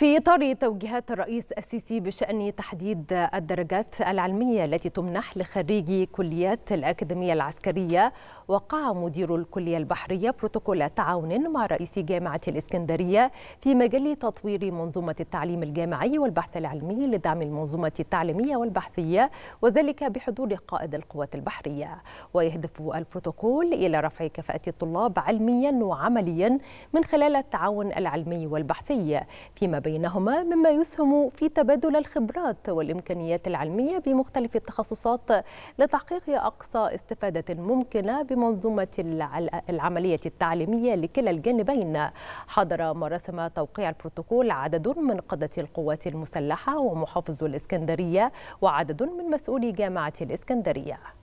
في إطار توجيهات الرئيس السيسي بشأن تحديد الدرجات العلمية التي تمنح لخريجي كليات الأكاديمية العسكرية وقع مدير الكلية البحرية بروتوكول تعاون مع رئيس جامعة الإسكندرية في مجال تطوير منظومة التعليم الجامعي والبحث العلمي لدعم المنظومة التعليمية والبحثية وذلك بحضور قائد القوات البحرية ويهدف البروتوكول إلى رفع كفاءة الطلاب علميا وعمليا من خلال التعاون العلمي والبحثي فيما بين بينهما مما يسهم في تبادل الخبرات والإمكانيات العلمية بمختلف التخصصات لتحقيق أقصى استفادة ممكنة بمنظومة العملية التعليمية لكلا الجانبين حضر مراسم توقيع البروتوكول عدد من قادة القوات المسلحة ومحافظ الإسكندرية وعدد من مسؤولي جامعة الإسكندرية